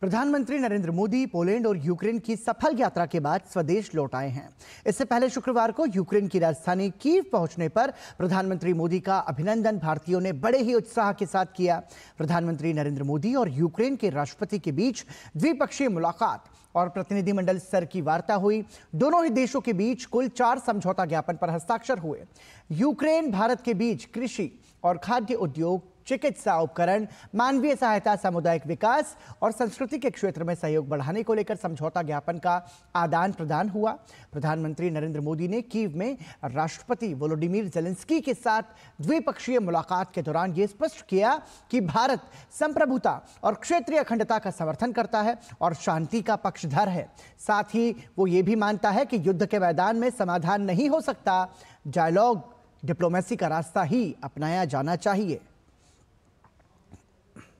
प्रधानमंत्री नरेंद्र मोदी पोलैंड और यूक्रेन की सफल यात्रा के बाद स्वदेश लौट आए हैं इससे पहले शुक्रवार को यूक्रेन की राजधानी कीव पहुंचने पर प्रधानमंत्री मोदी का अभिनंदन भारतीयों ने बड़े ही उत्साह के साथ किया प्रधानमंत्री नरेंद्र मोदी और यूक्रेन के राष्ट्रपति के बीच द्विपक्षीय मुलाकात और प्रतिनिधिमंडल स्तर की वार्ता हुई दोनों ही देशों के बीच कुल चार समझौता ज्ञापन पर हस्ताक्षर हुए यूक्रेन भारत के बीच कृषि और खाद्य उद्योग चिकित्सा उपकरण मानवीय सहायता सामुदायिक विकास और संस्कृति के क्षेत्र में सहयोग बढ़ाने को लेकर समझौता ज्ञापन का आदान प्रदान हुआ प्रधानमंत्री नरेंद्र मोदी ने कीव में राष्ट्रपति वोलोडिमिर जेलेंस्की के साथ द्विपक्षीय मुलाकात के दौरान ये स्पष्ट किया कि भारत संप्रभुता और क्षेत्रीय अखंडता का समर्थन करता है और शांति का पक्षधर है साथ ही वो ये भी मानता है कि युद्ध के मैदान में समाधान नहीं हो सकता डायलॉग डिप्लोमेसी का रास्ता ही अपनाया जाना चाहिए